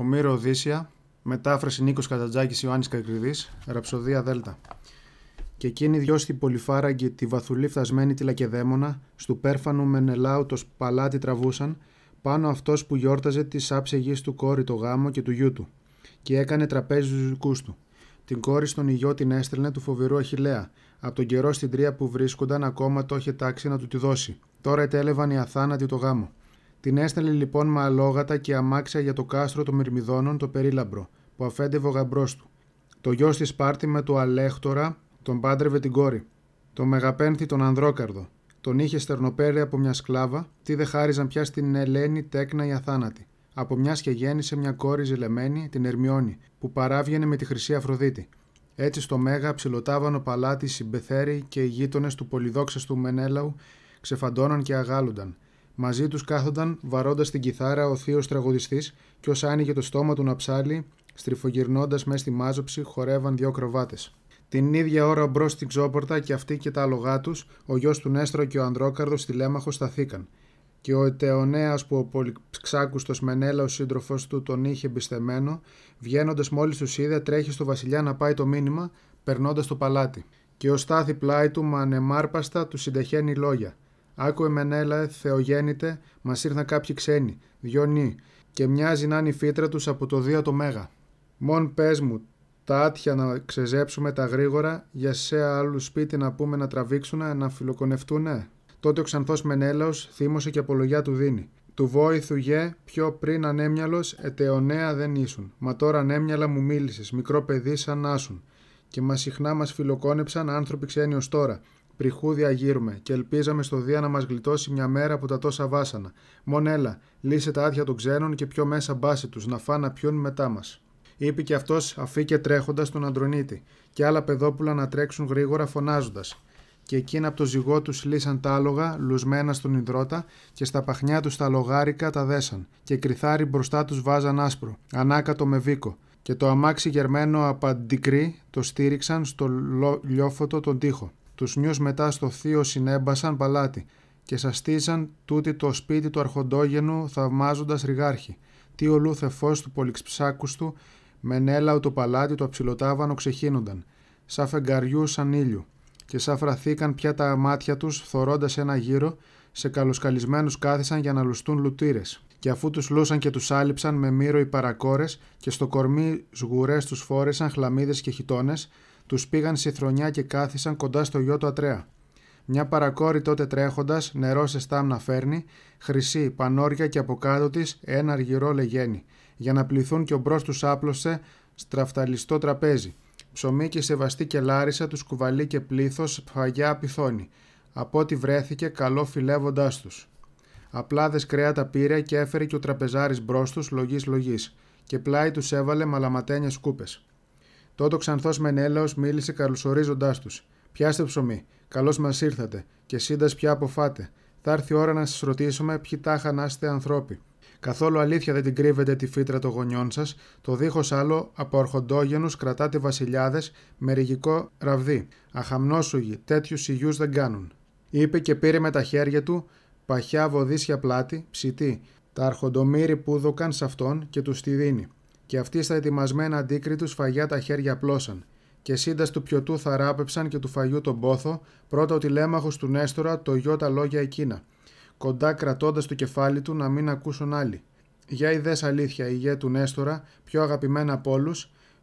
Ο Μύρο Οδύσσια, μετάφραση Νίκος Κατατζάκης Ιωάννης Κακριδής, Ραψοδία Δέλτα. Και εκείνη δυο στη πολυφάραγγη τη βαθουλή φτασμένη τη Λακεδαίμονα, στου πέρφανου Μενελάου το σπαλάτι τραβούσαν, πάνω αυτός που γιόρταζε τη άψε του κόρη το γάμο και του γιού του, και έκανε τραπέζι του δικού του. Την κόρη στον υγιό την έστελνε του φοβερού Αχηλέα, από τον καιρό στην τρία που βρίσκονταν ακόμα το είχε τάξει να του τη δώσει. Τώρα ετέλευαν οι αθάνατοι το γάμο. Την έστελνε λοιπόν με αλόγατα και αμάξια για το κάστρο των Μυρμηδόνων το Περίλαμπρο, που αφέντευε ο γαμπρός του. Το γιος της Σπάρτη με το Αλέχτορα τον πάντρευε την κόρη. Το Μεγαπένθη τον Ανδρόκαρδο. Τον είχε στερνοπέρι από μια σκλάβα, τι δε χάριζαν πια στην Ελένη τέκνα η αθάνατη. Από μια και γέννησε μια κόρη ζηλεμένη, την Ερμιόνη, που παράβγαινε με τη Χρυσή Αφροδίτη. Έτσι στο Μέγα ψηλοτάβανο παλάτι συμπεθέρι και οι γείτονες του πολυδόξα του Μενέλαου ξεφαντώναν και αγάλουνταν. Μαζί τους κάθονταν, βαρώντας την κιθάρα, ο θείος τραγουδιστής και ω άνοιγε το στόμα του να ψάλει, στριφογυρνώντας μέσα στη μάζοψη, χορεύαν δύο κροβάτε. Την ίδια ώρα μπρος στην ξόπορτα και αυτοί και τα άλογά τους, ο γιος του Νέστρο και ο Ανδρόκαρδος τηλέμαχος σταθήκαν. Και ο Ετεωνέα που ο Πολυξάκουστος Μενέλα, ο σύντροφος του, τον είχε εμπιστεμένο, βγαίνοντας μόλις τους είδε, τρέχει στο Βασιλιά να πάει το μήνυμα, περνώντας το παλάτι. Και ο Στάθη πλάι του, μανεμάρπαστα, του συντεχαίνει λόγια. Άκου εμενέλα, θεογέννητε, μας ήρθαν κάποιοι ξένοι, δυο νη, και μοιάζει να είναι η φύτρα τους από το δύο το μέγα. Μον πες μου, τα άτια να ξεζέψουμε τα γρήγορα, για σε άλλου σπίτι να πούμε να τραβήξουνε, να φιλοκονευτούνε. Τότε ο ξανθός Μενέλαος θύμωσε και απολογιά του δίνει. Του βόηθου γε, πιο πριν ανέμυαλος, ετεονέα δεν ήσουν. Μα τώρα ανέμυαλα μου μίλησες, μικρό παιδί σαν άσουν. Και μα συχνά μας φιλοκόνεψαν άνθρωποι ξένοι ως τώρα. Πριχούδια γύρουμε και ελπίζαμε στο Δία να μας γλιτώσει μια μέρα από τα τόσα βάσανα. Μον λύσε τα άδεια των ξένων και πιο μέσα μπάσε τους, να φά να πιούν μετά μας. Είπε και αυτός αφήκε τρέχοντας τον Αντρονίτη, και άλλα παιδόπουλα να τρέξουν γρήγορα φωνάζοντας. Και εκείνα από το ζυγό τους λύσαν τα άλογα, λουσμένα στον υδρότα, και στα παχνιά τους τα λογάρικα τα δέσαν, και κρυθάρι μπροστά τους βάζαν άσπρο, ανάκατο με βίκο, και το αμάξι γερμένο απαντικρή το στήριξαν στο λιόφωτο τον τοίχο. Τους νιούς μετά στο θείο συνέμπασαν παλάτι και σαστίζαν τούτη το σπίτι του αρχοντόγενου θαυμάζοντας ριγάρχη. Τι ολούθε φως του πολυξψάκουστου, μενέλαου το παλάτι το αψιλοτάβανο ξεχύνονταν, σαν φεγγαριού σαν ήλιου και σαν φραθήκαν πια τα μάτια τους θωρώντας ένα γύρο, σε καλοσκαλισμένους κάθισαν για να λουστούν λουτήρες. Και αφού τους λούσαν και τους άλυψαν με μύρο οι παρακόρες και στο κορμί σγουρές τους φόρεσαν χλαμίδες και χιτώνες, τους πήγαν σε θρονιά και κάθισαν κοντά στο γιο του Ατρέα. Μια παρακόρη τότε τρέχοντας, νερό σε στάμνα φέρνει, χρυσή, πανόρια και από κάτω της ένα αργυρό λεγένη, Για να πληθούν και ο μπρος τους άπλωσε στραφταλιστό τραπέζι. Ψωμί και σεβαστή και λάρισα τους κουβαλεί και πλήθος φαγιά πιθώνει. Από ό,τι βρέθηκε καλό φιλεύοντάς τους. Απλάδες κρέατα πήρε και έφερε και ο τραπεζάρης μπρος τους λογής λογής. Και πλάι τους έβαλε μαλαματένιες κούπε. Τότε ο ξανθός Μενέλαος μίλησε καλωσορίζοντάς τους. Πιάστε ψωμί. Καλώς μας ήρθατε. Και σύντα πια αποφάτε. Θα έρθει η ώρα να σας ρωτήσουμε ποιοι τάχα να είστε ανθρώποι. Καθόλου αλήθεια δεν την κρύβετε τη φύτρα των γονιών σας. Το δίχως άλλο από αρχοντόγενους κρατάτε βασιλιάδες με ρηγικό ραβδί. Αχαμνόσουγοι, τέτοιους υγιούς δεν κάνουν. Είπε και πήρε με τα χέρια του παχιά βοδίσια πλάτη, ψητή. Τα που δοκαν σε αυτόν και τους τη δίνει. Και αυτοί στα ετοιμασμένα αντίκρι τους σφαγιά τα χέρια πλώσαν. Και σύντας του πιωτού θαράπεψαν και του φαγιού τον πόθο, πρώτα ο τηλέμαχος του Νέστορα το γιο τα λόγια εκείνα. Κοντά κρατώντας το κεφάλι του να μην ακούσουν άλλοι. Για ιδέ αλήθεια, η γέ του Νέστορα, πιο αγαπημένα από όλους,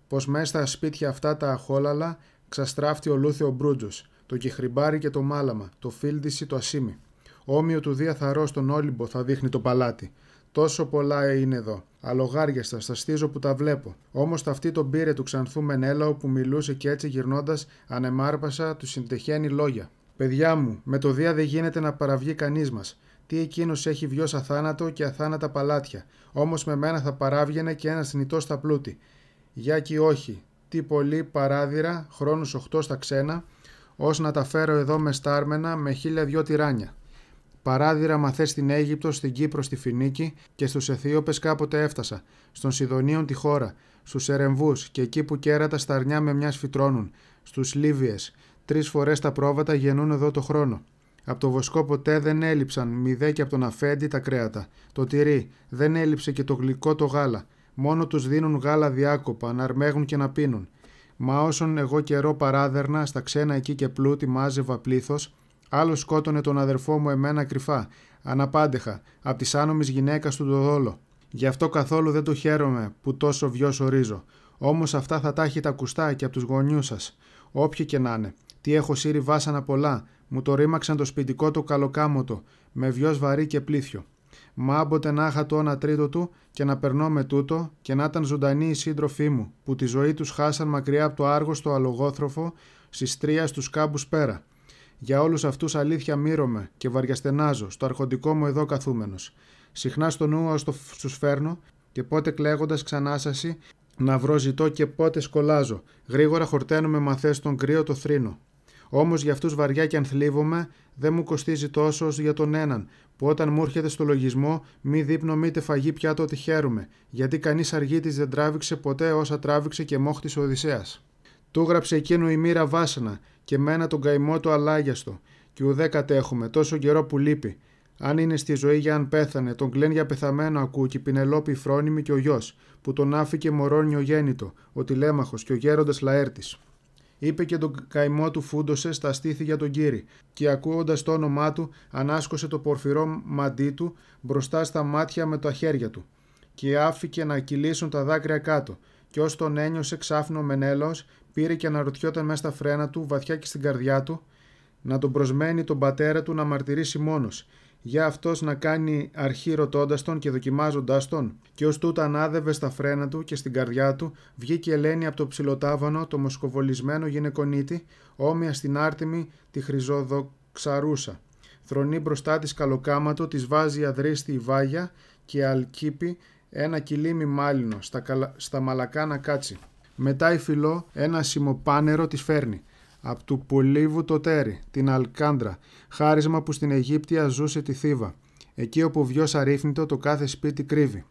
πω μέσα στα σπίτια αυτά τα αχόλαλα ξαστράφτει ο Λούθιο Μπρούτζος, το Κιχρυμπάρι και το Μάλαμα, το φίλντισι, το Ασίμι. Όμοιο του Δία διαθαρό στον Όλυμπο θα δείχνει το παλάτι. Τόσο πολλά είναι εδώ. Αλογάριαστα, στα στίζω που τα βλέπω. Όμως ταυτή τον πήρε του ξανθού Μενέλαου που μιλούσε και έτσι γυρνώντας ανεμάρπασα του συντεχαίνει λόγια. Παιδιά μου, με το Δία δεν γίνεται να παραβγεί κανείς μας. Τι εκείνος έχει βιώσει αθάνατο και αθάνατα παλάτια. Όμως με μένα θα παράβγαινε και ένας θνητό στα πλούτη. Για και όχι. Τι πολύ παράδειρα, χρόνου 8 στα ξένα, ως να τα φέρω εδώ με στάρμενα με χίλια δυο τυράνια. Παράδειρα μαθές στην Αίγυπτο, στην Κύπρο, στη Φινίκη και στους Αιθίωπες κάποτε έφτασα, στον Σιδωνίων τη χώρα, στους Ερεμβούς και εκεί που κέρατα στα αρνιά με μιας φυτρώνουν, στους Λίβιες, τρεις φορές τα πρόβατα γεννούν εδώ το χρόνο. Από το βοσκό ποτέ δεν έλειψαν μηδέ και από τον αφέντη τα κρέατα. Το τυρί δεν έλειψε και το γλυκό το γάλα. Μόνο τους δίνουν γάλα διάκοπα, να αρμέγουν και να πίνουν. Μα όσον εγώ καιρό παράδερνα στα ξένα εκεί και πλούτη μάζευα πλήθος, Άλλο σκότωνε τον αδερφό μου εμένα κρυφά, αναπάντεχα, από της άνομης γυναίκας του το δόλο. Γι' αυτό καθόλου δεν το χαίρομαι που τόσο βιός ορίζω. Όμως αυτά θα τα έχετε ακουστά και από τους γονιούς σας. Όποιοι και να είναι. Τι έχω σύρει βάσανα πολλά. Μου το ρίμαξαν το σπιτικό το καλοκάμωτο, με βιός βαρύ και πλήθιο. Μα άμποτε να είχα το ένα τρίτο του και να περνώ με τούτο και να ήταν ζωντανοί οι σύντροφοί μου, που τη ζωή τους χάσαν μακριά από το άργο στο αλογόθροφο, στις τρία στους κάμπους πέρα. Για όλους αυτούς αλήθεια μύρωμαι και βαριαστενάζω, στο αρχοντικό μου εδώ καθούμενος. Συχνά στο νου ως το σου φέρνω και πότε κλαίγοντας ξανάσαση να βρω ζητώ και πότε σκολάζω. Γρήγορα με μαθέ τον κρύο το θρήνο. Όμως για αυτούς βαριά και αν θλίβομαι, δεν μου κοστίζει τόσο ως για τον έναν, που όταν μου έρχεται στο λογισμό, μη δείπνο μήτε φαγή πιάτο ότι χαίρομαι, γιατί κανείς αργή τη δεν τράβηξε ποτέ όσα τράβηξε και μόχτης Οδυσσέας. Του γράψε εκείνο η μοίρα βάσανα και μένα τον καημό του αλάγιαστο. Και ουδέ κατέχουμε, τόσο καιρό που λείπει. Αν είναι στη ζωή για αν πέθανε, τον κλέν για πεθαμένο ακούει και η Πινελόπη φρόνιμη και ο γιος, που τον άφηκε μωρό γέννητο, ο τηλέμαχος και ο γέροντας Λαέρτης. Είπε και τον καημό του φούντοσε στα στήθη για τον κύρι και ακούοντας το όνομά του, ανάσκωσε το πορφυρό μαντί του μπροστά στα μάτια με τα χέρια του, και άφηκε να κυλήσουν τα δάκρυα κάτω, και ως τον ένιωσε ξάφνο μενέλος, πήρε και αναρωτιόταν μέσα στα φρένα του, βαθιά και στην καρδιά του, να τον προσμένει τον πατέρα του να μαρτυρήσει μόνος, για αυτός να κάνει αρχή ρωτώντας τον και δοκιμάζοντα τον. Και ως τούτα ανάδευε στα φρένα του και στην καρδιά του, βγήκε η Ελένη από το ψιλοτάβανο, το μοσκοβολισμένο γυναικονίτη, όμοια στην άρτιμη τη χρυζοδοξαρούσα. Θρονεί μπροστά της καλοκάματο, της βάζει αδρίστη η βάγια και αλκύπη ένα κιλίμι μάλινο, στα, καλα... στα μαλακά να κάτσει. Μετά η Φιλό ένα σιμοπάνερο της φέρνει. Απ' του Πολύβου το τέρι, την Αλκάντρα, χάρισμα που στην Αιγύπτια ζούσε τη Θήβα. Εκεί όπου βιός αρρύφνητο το κάθε σπίτι κρύβει.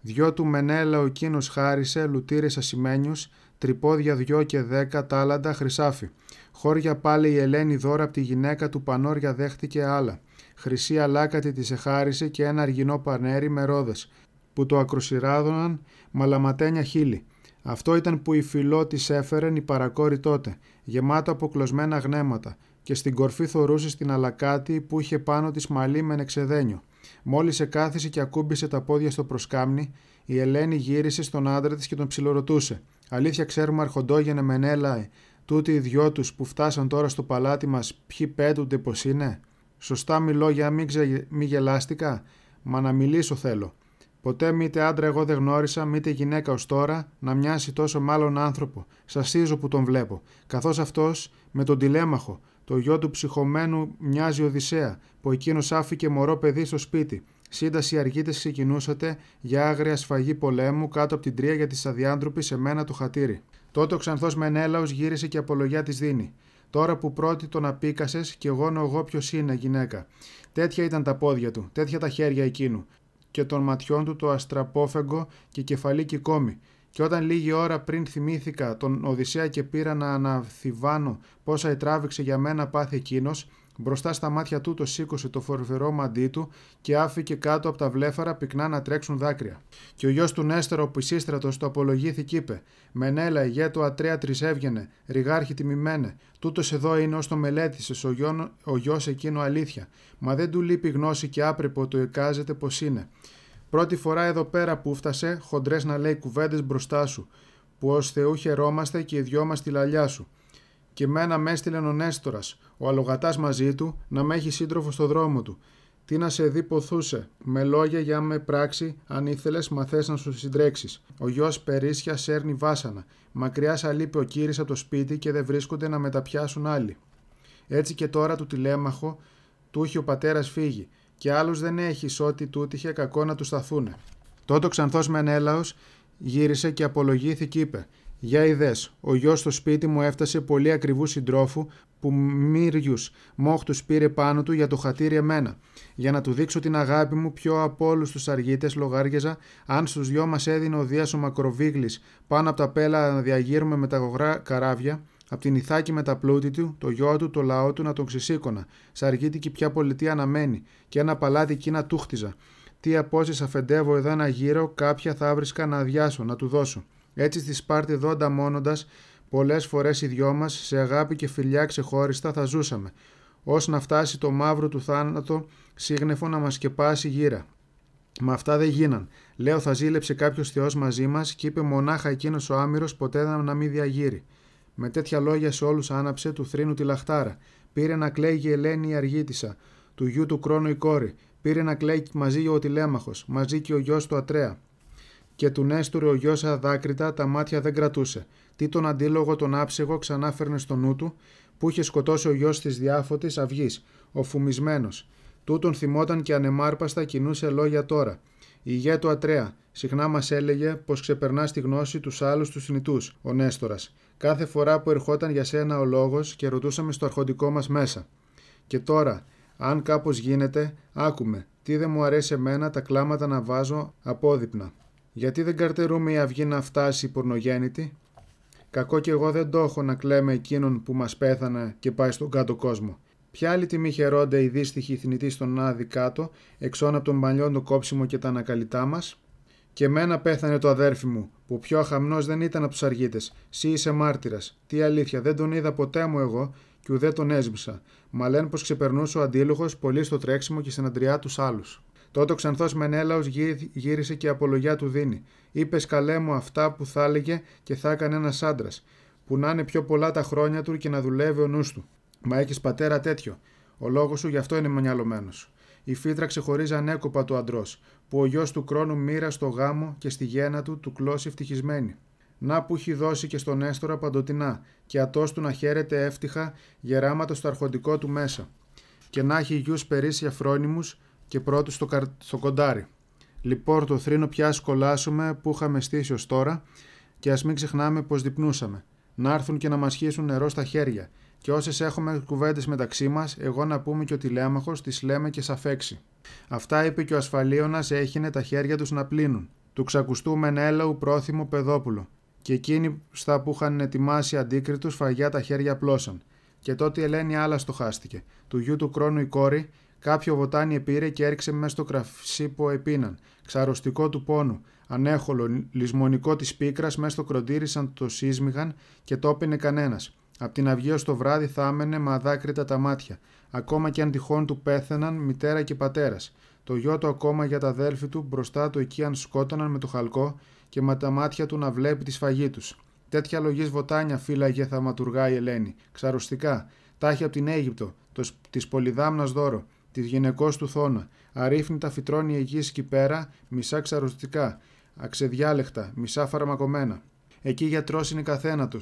Δυο του Μενέλα ο κίνο χάρισε, λουτήρε ασημένιους, τρυπόδια δυο και δέκα τάλαντα χρυσάφι. Χώρια πάλι η Ελένη δώρα από τη γυναίκα του Πανόρια δέχτηκε άλλα. Χρυσή αλάκατη της εχάρισε και ένα αργινό πανέρι με ρόδες, που το ακροσυράδωναν μαλαματένια χείλη. Αυτό ήταν που η φιλό της έφερεν η παρακόρη τότε, γεμάτο κλωσμένα γνέματα, και στην κορφή θορούσε στην αλακάτη που είχε πάνω της μαλλί με εξεδένιο. Μόλις εκάθισε και ακούμπησε τα πόδια στο προσκάμνη, η Ελένη γύρισε στον άντρα της και τον ψιλορωτούσε. Αλήθεια ξέρουμε, Αρχοντόγενε μενέλα, τούτοι οι δυο τους που φτάσαν τώρα στο παλάτι μας, ποιοι πέτουνται πως είναι. Σωστά μιλώ για μην, γελάστηκα, μα να μιλήσω θέλω. Ποτέ μήτε άντρα εγώ δεν γνώρισα, μήτε γυναίκα ως τώρα, να μοιάσει τόσο μάλλον άνθρωπο. σύζω που τον βλέπω. Καθώς αυτός με τον τηλέμαχο, το γιο του ψυχομένου μοιάζει Οδυσσέα, που εκείνος άφηκε μωρό παιδί στο σπίτι. Σύνταση αργίτε ξεκινούσατε για άγρια σφαγή πολέμου κάτω από την τρία για τη αδιάντροπη σε μένα το χατήρι. Τότε ο ξανθός Μενέλαος γύρισε και απολογιά της δίνει. Τώρα που πρώτη τον απίκασες, κι εγώ εγώ ποιος είναι, γυναίκα. Τέτοια ήταν τα πόδια του, τέτοια τα χέρια εκείνου και των ματιών του το αστραπόφεγγο και κεφαλή κόμη. Και όταν λίγη ώρα πριν θυμήθηκα τον Οδυσσέα και πήρα να αναθυβάνω πόσα ετράβηξε για μένα πάθη εκείνος, Μπροστά στα μάτια του το σήκωσε το φορφερό μαντί του και άφηκε κάτω από τα βλέφαρα πυκνά να τρέξουν δάκρυα. Και ο γιος του Νέστερο Πισίστρατο το απολογήθηκε, είπε: Μενέλα, γέτο ατρέα τρισέβγαινε, ριγάρχη τιμημένε. Τούτος εδώ είναι ως το μελέτησες ο, γιον, ο γιος εκείνο αλήθεια. Μα δεν του λείπει γνώση και άπρεπο το εκάζεται πως είναι. Πρώτη φορά εδώ πέρα που φτασε, χοντρές να λέει κουβέντες μπροστά σου, που ως Θεού χαιρόμαστε και οι δυο μας τη λαλιά σου. Και μένα με έστειλε ο Νέστορας, ο αλογατάς μαζί του, να με έχει σύντροφο στο δρόμο του. Τι να σε δει ποθούσε, με λόγια για με πράξη, αν ήθελες, μα θε να σου συντρέξεις. Ο γιος περισχια σέρνει βάσανα. Μακριά σα ο κύριο από το σπίτι και δεν βρίσκονται να μεταπιάσουν άλλοι. Έτσι και τώρα του τηλέμαχο, του είχε ο πατέρας φύγει, και άλλου δεν έχει ό,τι του είχε κακό να του σταθούνε. Τότε ο ξανθός Μενέλαος γύρισε και απολογήθηκε, είπε: για ιδέ, ο γιος στο σπίτι μου έφτασε πολύ ακριβούς συντρόφου που μύριους μόχτου πήρε πάνω του για το χατήρι εμένα. Για να του δείξω την αγάπη μου, πιο από όλους τους αργίτες λογάριαζα αν στους δυο μας έδινε ο Δίας ο Μακροβίγλης πάνω από τα πέλα να διαγείρουμε με τα γογρά καράβια, από την Ιθάκη με τα πλούτη του, το γιο του, το λαό του να τον ξεσήκωνα. Σ' και πια πολιτεία αναμένει, και ένα παλάτι εκεί να τούχτιζα. Τι απόσει αφεντεύω εδώ ένα γύρο, κάποια θα βρίσκα να αδειάσω, να του δώσω. Έτσι στη Σπάρτη εδώ ανταμώνοντα, πολλές φορές οι δυο μας σε αγάπη και φιλιά ξεχωριστά θα ζούσαμε, ως να φτάσει το μαύρο του θάνατο σύγνεφο να μας σκεπάσει γύρα. Μα αυτά δεν γίναν. Λέω θα ζήλεψε κάποιος Θεός μαζί μας και είπε μονάχα εκείνος ο άμυρος ποτέ να μην διαγείρει. Με τέτοια λόγια σε όλους άναψε του θρύνου τη λαχτάρα. Πήρε να κλαίγει η Ελένη η Αργίτησα, του γιου του Κρόνου η κόρη. Πήρε να κλαίγει μαζί ο Τηλέμαχο, μαζί και ο γιος του Ατρέα και του Νέστορ ο γιο αδάκρυτα τα μάτια δεν κρατούσε. Τι τον αντίλογο τον άψεγο ξανά φέρνε στο νου του, που είχε σκοτώσει ο γιος της διάφωτης αυγής, ο φουμισμένος. Τούτον θυμόταν και ανεμάρπαστα κινούσε λόγια τώρα. Η γέτο του Ατρέα συχνά μας έλεγε πως ξεπερνάς τη γνώση τους άλλους τους θνητού, ο Νέστορας. Κάθε φορά που ερχόταν για σένα ο λόγος και ρωτούσαμε στο αρχοντικό μας μέσα. Και τώρα, αν κάπως γίνεται, άκουμε, τι δεν μου αρέσει εμένα τα κλάματα να βάζω απόδειπνα. Γιατί δεν καρτερούμε η αυγή να φτάσει πορνογέννητη. Κακό κι εγώ δεν το έχω να κλαίμε εκείνον που μας πέθανε και πάει στον κάτω κόσμο. Ποια άλλη τιμή χαιρόνται οι δύστιχοι θνητοί στον άδει κάτω, εξών από τον παλιόν το κόψιμο και τα ανακαλυτά μας. Και μένα πέθανε το αδέρφι μου, που πιο αχαμνός δεν ήταν από τους αργίτες. Συ είσαι μάρτυρας. Τι αλήθεια, δεν τον είδα ποτέ μου εγώ και ουδέ τον έσβησα. Μα λένε πως ξεπερνούσε ο αντίλογο πολύ στο τρέξιμο και στην αντριά τους άλλους. Τότε ο ξανθός Μενέλαος γύρισε και απολογιά του δίνει. Είπες καλέ μου αυτά που θα έλεγε και θα έκανε ένας άντρας, που να είναι πιο πολλά τα χρόνια του και να δουλεύει ο νους του. Μα έχεις πατέρα τέτοιο. Ο λόγος σου γι' αυτό είναι μονιαλωμένο. Η φύτρα ξεχωρίζει ανέκοπα του αντρός, που ο γιος του Κρόνου μοίρα στο γάμο και στη γέννα του του κλώσει ευτυχισμένη. Να που έχει δώσει και στον Έστορα παντοτινά, και ατός του να χαίρεται εύτυχα γεράματος στο αρχοντικό του μέσα. Και να έχει γιους περίσσια φρόνιμους, και πρώτου στο, καρ... κοντάρι. Λοιπόν, το θρήνο πια σκολάσουμε που είχαμε στήσει ως τώρα και ας μην ξεχνάμε πως διπνούσαμε. Να έρθουν και να μας χύσουν νερό στα χέρια. Και όσες έχουμε κουβέντες μεταξύ μας, εγώ να πούμε και ο τηλέμαχο τις λέμε και σαφέξει. Αυτά είπε και ο ασφαλίωνα έχινε τα χέρια τους να πλύνουν. Του ξακουστούμεν έλαου πρόθυμο Πεδόπουλο, Και εκείνοι στα που είχαν ετοιμάσει αντίκριτους φαγιά τα χέρια πλώσαν. Και τότε η Ελένη άλλα στοχάστηκε. Του γιου του Κρόνου η κόρη Κάποιο βοτάνι επήρε και έριξε μέσα στο κρασί που επίναν. Ξαρωστικό του πόνου. Ανέχολο, λησμονικό της πίκρας, μέσα στο κροντήρι σαν το σύσμιγαν και το έπαινε κανένας. Απ' την αυγή ως το βράδυ θα άμενε με αδάκρυτα τα μάτια. Ακόμα και αν τυχόν του πέθαιναν μητέρα και πατέρας. Το γιο του ακόμα για τα αδέλφη του μπροστά του εκεί αν σκότωναν με το χαλκό και με τα μάτια του να βλέπει τη σφαγή τους. Τέτοια λογής βοτάνια φύλαγε θαυματουργά η Ελένη. Ξαρωστικά. Τάχει από την Αίγυπτο, της Πολυδάμνας δώρο της γυναικός του θώνα. Αρρύφνητα φυτρώνει η γης πέρα, μισά ξαρουστικά, αξεδιάλεκτα, μισά φαρμακομένα. Εκεί γιατρός είναι καθένα τους,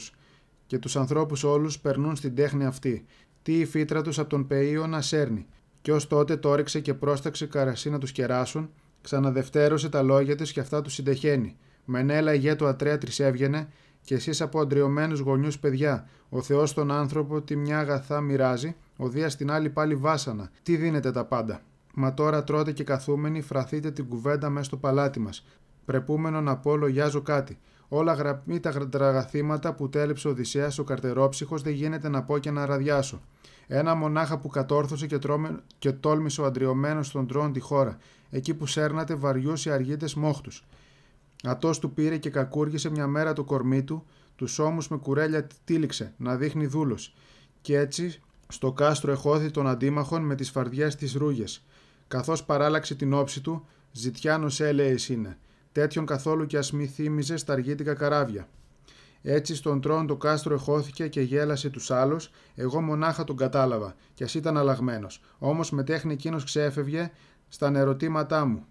και τους ανθρώπους όλους περνούν στην τέχνη αυτή. Τι η φύτρα τους από τον πείο να σέρνει. Κι ως τότε το όριξε και πρόσταξε καρασί να τους κεράσουν, ξαναδευτέρωσε τα λόγια της και αυτά τους συντεχαίνει. Μενέλα του ατρέα τρισέβγαινε, και εσείς από αντριωμένους γονιούς παιδιά, ο Θεός τον άνθρωπο τη μια αγαθά μοιράζει, ο Δίας στην άλλη πάλι βάσανα. Τι δίνετε τα πάντα. Μα τώρα τρώτε και καθούμενοι, φραθείτε την κουβέντα μέσα στο παλάτι μας. να πω λογιάζω κάτι. Όλα γραμμή τα τραγαθήματα που τέλεψε ο Δυσσέα ο καρτερόψυχος δεν γίνεται να πω και να ραδιάσω. Ένα μονάχα που κατόρθωσε και, τρώμε, και τόλμησε ο αντριωμένος στον τρόν τη χώρα, εκεί που σέρνατε βαριούς οι αργίτε μόχτους. Ατός του πήρε και κακούργησε μια μέρα το κορμί του, τους ώμους με κουρέλια τύλιξε, να δείχνει δούλος. Και έτσι στο κάστρο εχώθη των αντίμαχων με τις φαρδιές της ρούγες. Καθώς παράλλαξε την όψη του, ζητιάνος έλεες είναι. Τέτοιον καθόλου και ας μη θύμιζες στα αργήτικα καράβια. Έτσι στον τρόν το κάστρο εχώθηκε και γέλασε τους άλλους, Εγώ μονάχα τον κατάλαβα, κι ας ήταν αλλαγμένος. Όμως με τέχνη εκείνος ξέφευγε στα ερωτήματά μου.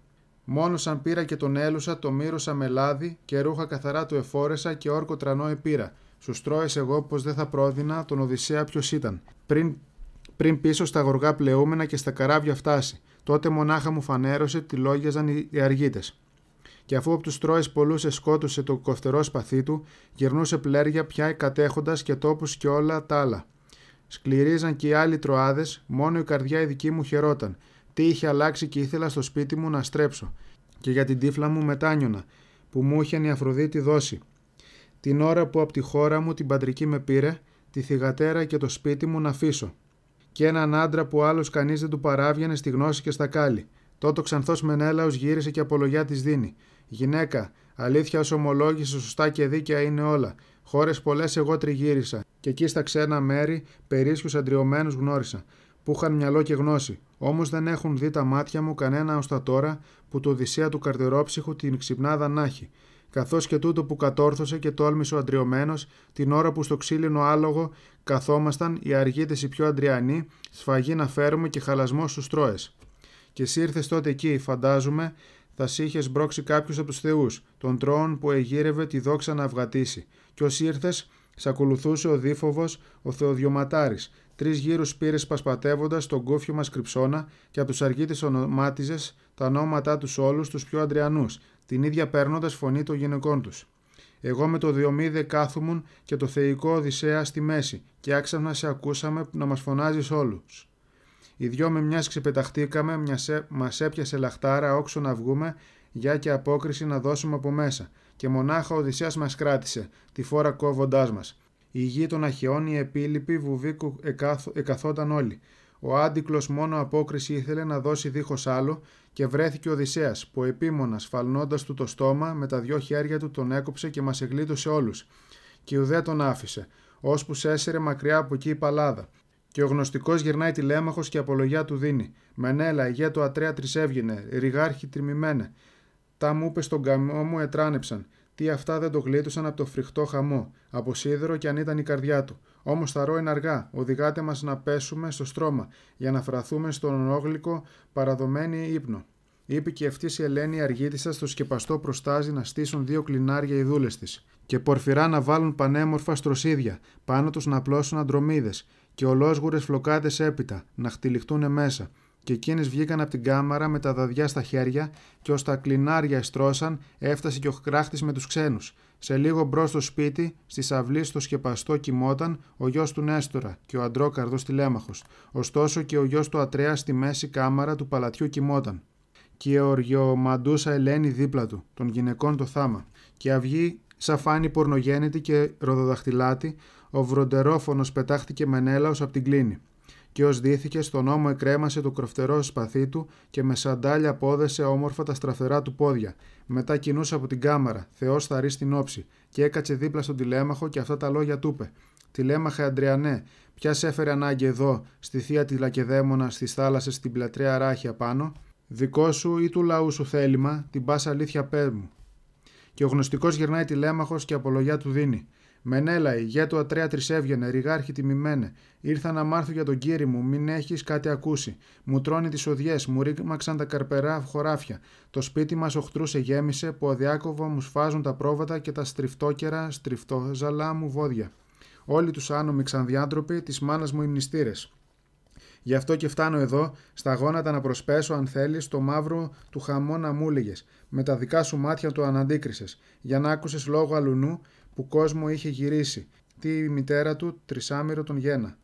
Μόνο σαν πήρα και τον έλουσα, το μύρωσα με λάδι και ρούχα καθαρά του εφόρεσα και όρκο τρανό επήρα. Στου Τρώε, εγώ πως δεν θα πρόδεινα τον Οδυσσέα ποιος ήταν. Πριν, πριν πίσω στα γοργά πλεούμενα και στα καράβια φτάσει. Τότε μονάχα μου φανέρωσε τι λόγιαζαν οι αργίτες. Και αφού από τους Τρώε πολλούς εσκότωσε το κοφτερό σπαθί του, γυρνούσε πλέρια πια κατέχοντα και τόπους και όλα τα άλλα. Σκληρίζαν και οι άλλοι Τροάδες, μόνο η καρδιά η δική μου χαιρόταν. Τι είχε αλλάξει και ήθελα στο σπίτι μου να στρέψω. Και για την τύφλα μου μετάνιωνα, που μου είχε η Αφροδίτη δώσει την ώρα που από τη χώρα μου την πατρική με πήρε, τη θηγατέρα και το σπίτι μου να αφήσω. Και έναν άντρα που άλλος κανείς δεν του παράβγαινε στη γνώση και στα κάλλη. Τότε ο ξανθός Μενέλαος γύρισε και απολογιά της δίνει. Γυναίκα, αλήθεια ως ομολόγησε, σωστά και δίκαια είναι όλα. Χώρες πολλές εγώ τριγύρισα. Και εκεί στα ξένα μέρη περίσχους αντριωμένους γνώρισα. Που είχαν μυαλό και γνώση. Όμως δεν έχουν δει τα μάτια μου κανένα ως τα τώρα που το Οδυσσέα του καρτερόψυχου την ξυπνάδα να έχει καθώς και τούτο που κατόρθωσε και τόλμησε ο αντριωμένος την ώρα που στο ξύλινο άλογο καθόμασταν οι αργίτε οι πιο αντριανοί, σφαγή να φέρουμε και χαλασμό στους τρόε. Και σύρθε τότε εκεί, φαντάζομαι, θα σ' είχες μπρόξει κάποιου από τους θεούς, των τρώων που εγείρευε τη δόξα να αυγατήσει. και ως ήρθες, σ' ακολουθούσε ο δίφοβος, ο Θεοδιωματάρης, τρεις γύρους πήρε πασπατεύοντας τον κούφιο μας κρυψώνα και από τους αργίτε ονομάτιζες τα νόματά τους όλους τους πιο αντριανούς την ίδια παίρνοντας φωνή των γυναικών τους. Εγώ με το Διομήδε κάθουμουν και το θεϊκό Οδυσσέας στη μέση, και άξαφνα σε ακούσαμε να μας φωνάζεις όλους. Οι δυο με μιας ξεπεταχτήκαμε, μιας σε, μας έπιασε λαχτάρα όξο να βγούμε, για και απόκριση να δώσουμε από μέσα. Και μονάχα ο Οδυσσέας μας κράτησε, τη φόρα κόβοντάς μας. Η γη των Αχαιών, η επίλυποι, βουβίκου εκαθόταν όλοι. Ο άντικλος μόνο απόκριση ήθελε να δώσει δίχως άλλο και βρέθηκε ο Οδυσσέας που επίμονας σφαλνώντας του το στόμα με τα δυο χέρια του τον έκοψε και μας εγλίτωσε όλους. Και ουδέ τον άφησε, ώσπου σέσερε μακριά από εκεί η παλάδα. Και ο γνωστικός γυρνάει τηλέμαχος και απολογιά του δίνει. Μενέλα, ηγέτο ατρέα τρισέβγαινε, ριγάρχη τριμημένε. Τα μου είπες στον καμό μου ετράνεψαν. Τι αυτά δεν το γλίτωσαν από το φρικτό χαμό, από σίδερο κι αν ήταν η καρδιά του. Όμως τα ρο είναι αργά. Οδηγάτε μας να πέσουμε στο στρώμα, για να φραθούμε στον ονόγλυκο παραδομένη ύπνο. Είπε και αυτής η Ελένη αργίτησα στο σκεπαστό προστάζει να στήσουν δύο κλινάρια οι δούλες της. Και πορφυρά να βάλουν πανέμορφα στροσίδια, πάνω τους να απλώσουν αντρομίδες, και ολόσγουρες φλοκάδες έπειτα, να χτυλιχτούν μέσα, και εκείνες βγήκαν από την κάμαρα με τα δαδιά στα χέρια και ως τα κλινάρια εστρώσαν, έφτασε και ο κράχτη με τους ξένους. Σε λίγο μπρος στο σπίτι, στι αυλή στο σκεπαστό κοιμόταν ο γιος του Νέστορα και ο αντρόκαρδος τηλέμαχος. Ωστόσο και ο γιος του Ατρέα στη μέση κάμαρα του παλατιού κοιμόταν. Και ο Μαντούσα Ελένη δίπλα του, των γυναικών το θάμα. Και αυγή σαφάνη πορνογέννητη και ροδοδαχτυλάτη, ο βροντερόφωνος πετάχτηκε ω από την κλίνη και ως δίθηκε στον ώμο εκρέμασε το κροφτερό σπαθί του και με σαντάλια πόδεσε όμορφα τα στραφερά του πόδια. Μετά κινούσε από την κάμαρα, Θεός θαρεί στην όψη, και έκατσε δίπλα στον τηλέμαχο και αυτά τα λόγια του είπε. Τηλέμαχε Αντριανέ, ποια σε έφερε ανάγκη εδώ, στη θεία τη Λακεδαίμονα, στις θάλασσες, στην πλατρέα ράχια πάνω. Δικό σου ή του λαού σου θέλημα, την πα αλήθεια πέ μου. Και ο γνωστικός γυρνάει τηλέμαχος και απολογιά του δίνει. Μενέλαη, γέτο ατρέα τρισέβγαινε, ρηγάρχη τιμημένε. Ήρθα να μάθω για τον κύρι μου, μην έχεις κάτι ακούσει. Μου τρώνε τις οδιές, μου ρίγμαξαν τα καρπερά χωράφια. Το σπίτι μας οχτρούσε γέμισε, που αδιάκοβα μου σφάζουν τα πρόβατα και τα στριφτόκερα, στριφτόζαλά μου βόδια. Όλοι τους άνομοι ξανδιάντροποι, τη μάνας μου οι μνηστήρες. Γι' αυτό και φτάνω εδώ, στα γόνατα να προσπέσω, αν θέλεις, το μαύρο του να μου Με τα δικά σου μάτια το αναντίκρισες. Για να άκουσες λόγο αλουνού, που κόσμο είχε γυρίσει, τι η μητέρα του τρισάμυρο τον γένα.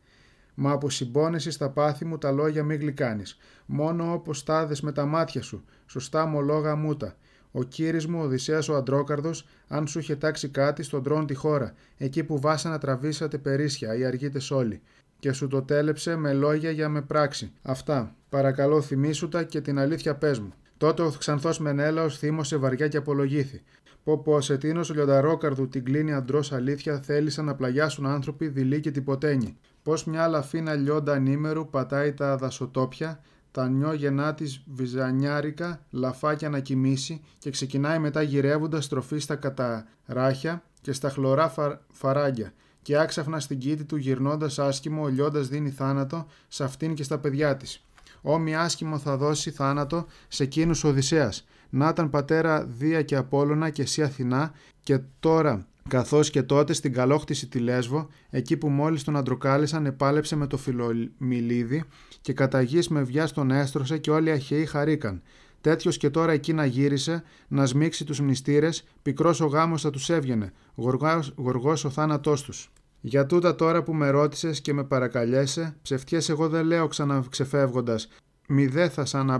Μα από συμπόνεση στα πάθη μου τα λόγια μη γλυκάνεις, μόνο όπως τάδες με τα μάτια σου, σωστά μολόγα μούτα. Ο κύρις μου Οδυσσέας ο Αντρόκαρδος, αν σου είχε τάξει κάτι στον τρόν τη χώρα, εκεί που βάσανα τραβήσατε περίσσια, οι αργίτες όλοι. Και σου το τέλεψε με λόγια για με πράξη. Αυτά. Παρακαλώ θυμήσου τα και την αλήθεια πες μου. Τότε ο Ξανθός Μενέλαος θύμωσε βαριά και απολογήθη. Πω πω ασετίνο ο λιονταρόκαρδου την κλείνει αντρός αλήθεια θέλησαν να πλαγιάσουν άνθρωποι δειλοί και τυποτένοι. Πώς μια λαφίνα λιόντα ανήμερου πατάει τα δασοτόπια, τα νιό γεννά της βυζανιάρικα λαφάκια να κοιμήσει και ξεκινάει μετά γυρεύοντας στροφή στα καταράχια και στα χλωρά φα... φαράγγια. Και άξαφνα στην κήτη του γυρνώντας άσχημο, ο λιόντας δίνει θάνατο σε αυτήν και στα παιδιά της. Όμοι άσχημο θα δώσει θάνατο σε εκείνους ο Οδυσσέας να ήταν πατέρα Δία και Απόλλωνα και εσύ Αθηνά και τώρα καθώς και τότε στην καλόχτηση τη Λέσβο, εκεί που μόλις τον αντροκάλεσαν επάλεψε με το φιλομιλίδι και κατά γης με βιάς τον έστρωσε και όλοι οι αχαιοί χαρήκαν. Τέτοιος και τώρα εκεί να γύρισε, να σμίξει τους μνηστήρε, πικρός ο γάμος θα τους έβγαινε, γοργός ο θάνατός τους. Για τούτα τώρα που με ρώτησες και με παρακαλιέσαι, ψευτιές εγώ δεν λέω ξαναξεφεύγοντα, μη δε θα σαν να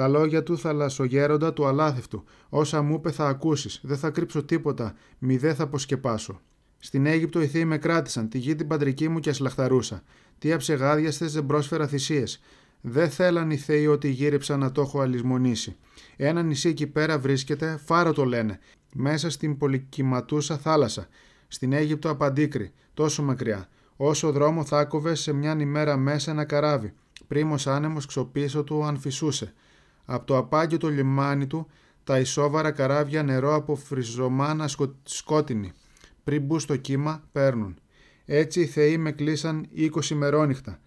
τα λόγια του θαλασσογέροντα του αλάθευτου. Όσα μου είπε θα ακούσεις. Δεν θα κρύψω τίποτα. Μη δε θα αποσκεπάσω. Στην Αίγυπτο οι θεοί με κράτησαν. Τη γη την πατρική μου και ασλαχταρούσα. Τι αψεγάδιαστες δεν πρόσφερα θυσίες. Δεν θέλαν οι θεοί ότι γύριψα να το έχω αλυσμονήσει. Ένα νησί εκεί πέρα βρίσκεται, φάρο το λένε, μέσα στην πολυκυματούσα θάλασσα. Στην Αίγυπτο απαντήκρι, τόσο μακριά. Όσο δρόμο θα άκοβες σε μιαν ημέρα μέσα ένα καράβι. Πρίμος άνεμος ξοπίσω του φυσούσε από το απάγιο το λιμάνι του τα ισόβαρα καράβια νερό από φριζωμάνα σκότεινη. Πριν μπουν στο κύμα, παίρνουν. Έτσι οι θεοί με κλείσαν είκοσι μερόνυχτα.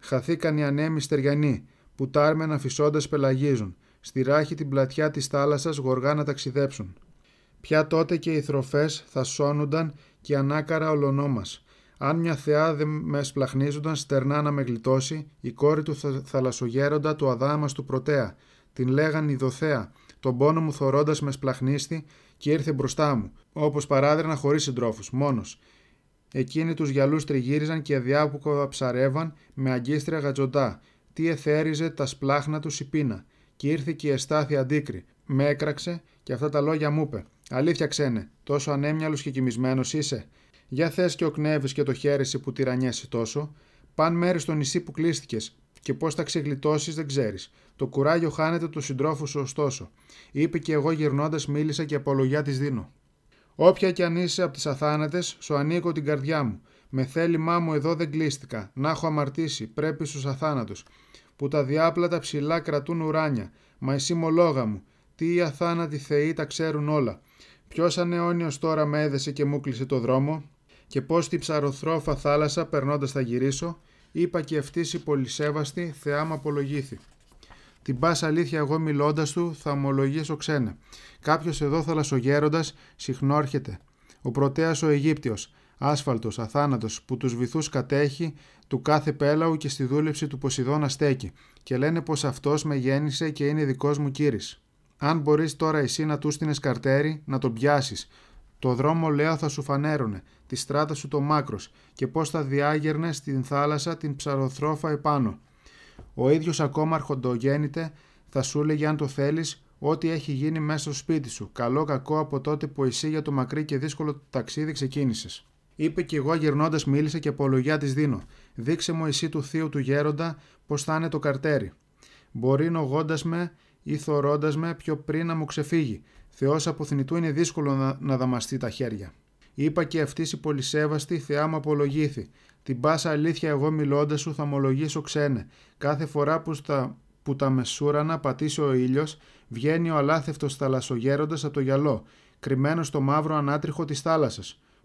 Χαθήκαν οι ανέμοι στεριανοί, που τάρμενα φυσώντα πελαγίζουν. Στη ράχη την πλατιά της θάλασσας γοργά να ταξιδέψουν. Πια τότε και οι θροφές θα σώνονταν και ανάκαρα ολονό μας. Αν μια θεά δε με σπλαχνίζονταν στερνά να με γλιτώσει, η κόρη του θαλασσογέροντα του Αδάμα του Πρωτέα, την λέγαν Ιδωθέα, τον πόνο μου θωρώντας με σπλαχνίστη και ήρθε μπροστά μου, όπως παράδειγμα χωρίς συντρόφους, μόνος. Εκείνοι τους γυαλούς τριγύριζαν και αδιάκουκο ψαρεύαν με αγκίστρια γατζοντά. Τι εθέριζε τα σπλάχνα τους η πείνα. Και ήρθε και η εστάθη αντίκρι. Με έκραξε και αυτά τα λόγια μου είπε. Αλήθεια ξένε, τόσο ανέμυαλος και κοιμισμένος είσαι. Για θες και ο και το χέρι που τυρανιέσαι τόσο. Παν μέρης στο νησί που κλείστηκες, και πώς θα ξεγλιτώσεις δεν ξέρεις. Το κουράγιο χάνεται του συντρόφου σου, ωστόσο. Είπε και εγώ γυρνώντας, μίλησα και απολογιά της δίνω. Όποια κι αν είσαι από τις αθάνατες, σου ανήκω την καρδιά μου. Με θέλημά μου εδώ δεν κλείστηκα. Να έχω αμαρτήσει. Πρέπει στους αθάνατους. Που τα διάπλατα ψηλά κρατούν ουράνια. Μα εσύ μολόγα μου. Τι οι αθάνατοι θεοί τα ξέρουν όλα. Ποιος ανεώνιο τώρα με έδεσε και μου κλείσε το δρόμο. Και πώς την ψαροθρόφα θάλασσα περνώντας θα γυρίσω είπα και αυτή η πολυσέβαστη, θεά μου απολογήθη. Την πα αλήθεια εγώ μιλώντας του θα ομολογήσω ξένα. Κάποιος εδώ θαλασσογέροντας συχνόρχεται. Ο πρωτέας ο Αιγύπτιος, άσφαλτος, αθάνατος, που τους βυθούς κατέχει του κάθε πέλαου και στη δούλεψη του Ποσειδώνα στέκει, και λένε πως αυτός με γέννησε και είναι δικός μου κύρις. Αν μπορείς τώρα εσύ να του στείνε καρτέρι, να τον πιάσεις, το δρόμο, λέω, θα σου φανέρωνε, τη στράτα σου το μάκρος, και πώς θα διάγερνε στην θάλασσα την ψαροθρόφα επάνω. Ο ίδιος ακόμα αρχοντογέννητε θα σου λέγει αν το θέλεις ό,τι έχει γίνει μέσα στο σπίτι σου, καλό κακό από τότε που εσύ για το μακρύ και δύσκολο ταξίδι ξεκίνησες. Είπε κι εγώ γυρνώντας, μίλησε και απολογιά της δίνω. Δείξε μου εσύ του θείου του γέροντα πώς θα είναι το καρτέρι. Μπορεί νογώντας με ή θωρώντας με πιο πριν να μου ξεφύγει. Θεός από θνητού είναι δύσκολο να, να δαμαστεί τα χέρια. Είπα και αυτής η πολυσέβαστη, Θεά μου απολογήθη. Την πάσα αλήθεια εγώ μιλώντας σου θα ομολογήσω ξένε. Κάθε φορά που, στα, που τα μεσούρανα πατήσει ο ήλιος, βγαίνει ο αλάθευτος θαλασσογέροντας από το γυαλό, κρυμμένο στο μαύρο ανάτριχο της θάλασσας,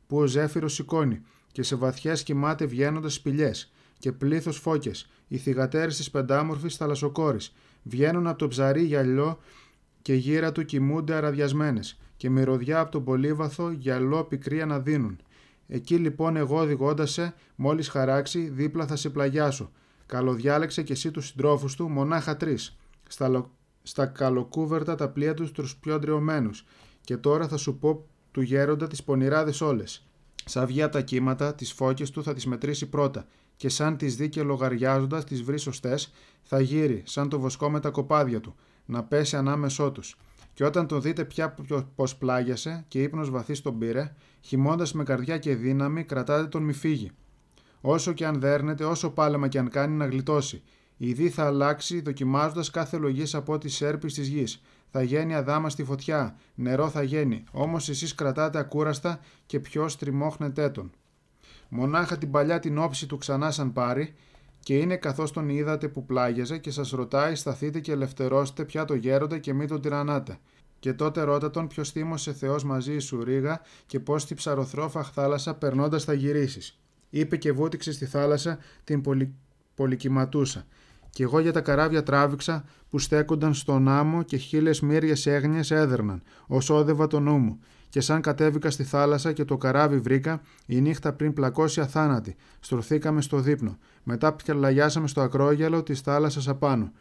που ο ζέφυρος σηκώνει, και σε βαθιές κοιμάται βγαίνοντας σπηλιές, και πλήθος φώκες, οι θυγατέρες της πεντάμορφης θαλασσοκόρης, βγαίνουν από το ψαρί γυαλιό και γύρα του κοιμούνται αραδιασμένες, και μυρωδιά από τον πολύβαθο γυαλό πικρία να δίνουν. Εκεί λοιπόν εγώ οδηγώντας σε, μόλις χαράξει, δίπλα θα σε πλαγιάσω. Καλοδιάλεξε και εσύ τους συντρόφους του, μονάχα τρεις. Στα, στα καλοκούβερτα τα πλοία τους τους πιο Και τώρα θα σου πω του γέροντα τις πονηράδες όλες. Σαν βγει τα κύματα, τις φώκες του θα τις μετρήσει πρώτα. Και σαν τις δει και λογαριάζοντας τις βρει σωστές, θα γύρει, σαν το βοσκό με τα κοπάδια του να πέσει ανάμεσό τους. Και όταν τον δείτε πια πώς πλάγιασε και ύπνος βαθύ τον πήρε, χυμώντας με καρδιά και δύναμη, κρατάτε τον μη φύγει. Όσο και αν δέρνετε, όσο πάλεμα και αν κάνει να γλιτώσει. Η δι θα αλλάξει, δοκιμάζοντας κάθε λογής από τη σέρπη της γης. Θα γίνει αδάμα στη φωτιά, νερό θα γίνει. Όμως εσείς κρατάτε ακούραστα και ποιος τριμώχνετε τον. Μονάχα την παλιά την όψη του ξανά σαν πάρει, και είναι καθώς τον είδατε που πλάγιαζε και σας ρωτάει: Σταθείτε και ελευθερώστε πια το γέροντα και μην τον τυρανάτε. Και τότε ρώτα τον ποιος θύμωσε Θεός μαζί σου ρίγα και πώς στη ψαροθρόφαχ θάλασσα περνώντας θα γυρίσεις. Είπε και βούτυξε στη θάλασσα την πολυ... Κι εγώ για τα καράβια τράβηξα που στέκονταν στον άμμο και χίλιες μύριες έγνοιες έδερναν, ως όδευα τον νου μου. Και σαν κατέβηκα στη θάλασσα και το καράβι βρήκα, η νύχτα πριν πλακώσει αθάνατη, στρωθήκαμε στο δείπνο. Μετά πιαλαγιάσαμε στο ακρόγελο της θάλασσας απάνω.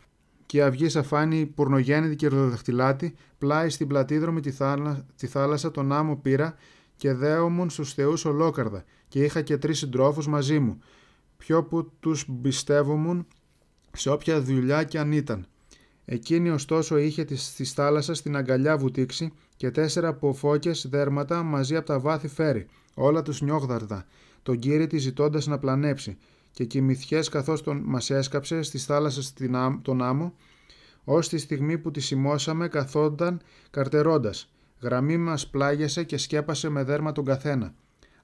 Και η αυγή σαφάνη πουρνογέννητη και ροδοδαχτυλάτη, πλάι στην πλατίδρομη τη, θάλα... τη θάλασσα τον άμμο πήρα και δέομουν στους θεούς ολόκαρδα, και είχα και τρεις συντρόφους μαζί μου. Πιο που τους πιστεύομουν σε όποια δουλειά κι αν ήταν. Εκείνη ωστόσο είχε τη θάλασσα στην αγκαλιά βουτήξει και τέσσερα ποφόκες δέρματα μαζί από τα βάθη φέρει, όλα τους νιόχδαρτα. τον κύριο τη ζητώντας να πλανέψει και κοιμηθιές καθώς τον μας έσκαψε στη θάλασσα τον άμμο, ως τη στιγμή που τη σημώσαμε καθόταν καρτερώντας. Γραμμή μας πλάγιασε και σκέπασε με δέρμα τον καθένα.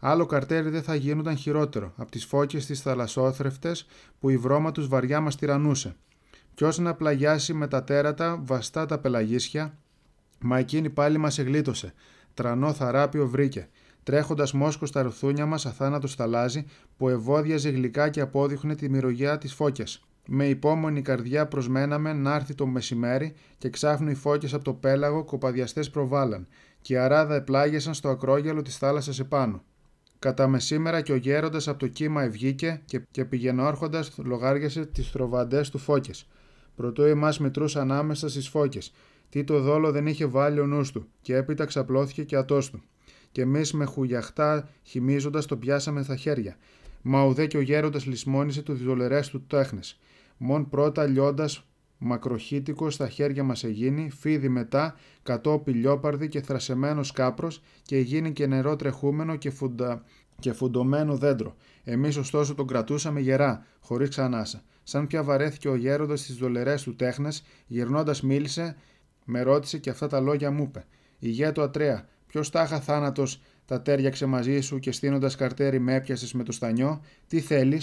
Άλλο καρτέρι δεν θα γίνονταν χειρότερο από τις φώκες τι θαλασσόθρευτες που η βρώμα τους βαριά μας τυρανούσε. Ποιος να πλαγιάσει με τα τέρατα βαστά τα πελαγίσια, μα εκείνη πάλι μας εγλίτωσε. Τρανό θαράπιο βρήκε. Τρέχοντας μόσκος στα ρουθούνια μας, αθάνατος θαλάζι, που ευώδιαζε γλυκά και απόδειχνε τη μυρωγιά της φώκες. Με υπόμονη καρδιά προσμέναμε να έρθει το μεσημέρι και ξάφνουν οι φώκες από το πέλαγο κοπαδιαστές προβάλλαν, και αράδα επλάγιασαν στο ακρόγιαλο της θάλασσας επάνω. Κατά μεσήμερα και ο γέροντας από το κύμα ευγήκε και, και πηγαινόρχοντα λογάριασε τις τροβαντέ του φώκες. Πρωτού εμάς μετρούσε ανάμεσα στις φώκες. Τι το δόλο δεν είχε βάλει ο νους του, και έπειτα ξαπλώθηκε και του. Και εμείς με χουγιαχτά χυμίζοντας το πιάσαμε στα χέρια. Μα ουδέ και ο γέροντας λησμόνισε τους διδολερέ του τέχνες. Μον πρώτα λιώντας μακροχύτικος στα χέρια μας εγίνει, φίδι μετά, κατόπι λιόπαρδι και θρασεμένος κάπρος και εγίνει και νερό τρεχούμενο και, φουντα... και φουντωμένο δέντρο. Εμείς ωστόσο τον κρατούσαμε γερά, χωρίς ξανάσα. Σαν πια βαρέθηκε ο γέροντας στις δολερές του τέχνες, γυρνώντας μίλησε, με ρώτησε και αυτά τα λόγια μου είπε. γέτο Ατρέα, ποιος τάχα θάνατος τα τέριαξε μαζί σου και στείνοντας καρτέρι με έπιασες με το στανιό, τι θέλεις,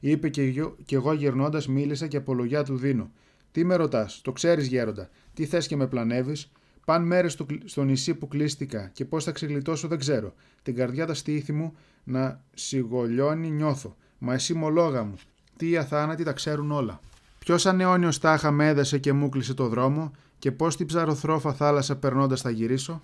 Είπε και, και εγώ γυρνώντας, μίλησα και απολογιά του δίνω. Τι με ρωτάς, το ξέρεις γέροντα, τι θες και με πλανεύεις. Παν μέρες στο νησί που κλείστηκα και πώς θα ξεγλιτώσω δεν ξέρω. Την καρδιά τα στήθη μου να σιγολιώνει νιώθω. Μα εσύ μολόγα μου, τι οι αθάνατοι τα ξέρουν όλα. Ποιος ανεώνιος τάχα με έδεσε και μου κλείσε το δρόμο, και πώς την ψαροθρόφα θάλασσα περνώντας θα γυρίσω.